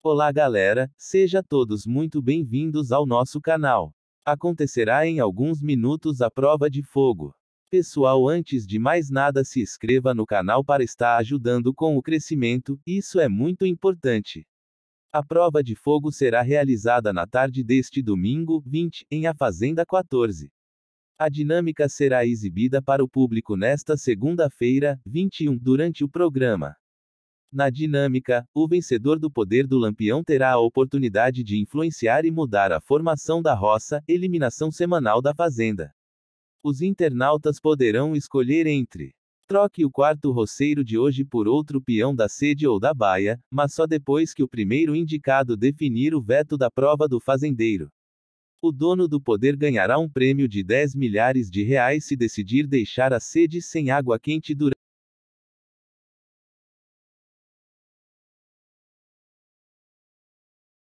Olá galera, seja todos muito bem-vindos ao nosso canal. Acontecerá em alguns minutos a prova de fogo. Pessoal, antes de mais nada, se inscreva no canal para estar ajudando com o crescimento, isso é muito importante. A prova de fogo será realizada na tarde deste domingo, 20, em A Fazenda 14. A dinâmica será exibida para o público nesta segunda-feira, 21, durante o programa. Na dinâmica, o vencedor do poder do lampião terá a oportunidade de influenciar e mudar a formação da roça, eliminação semanal da fazenda. Os internautas poderão escolher entre Troque o quarto roceiro de hoje por outro peão da sede ou da baia, mas só depois que o primeiro indicado definir o veto da prova do fazendeiro. O dono do poder ganhará um prêmio de 10 milhares de reais se decidir deixar a sede sem água quente durante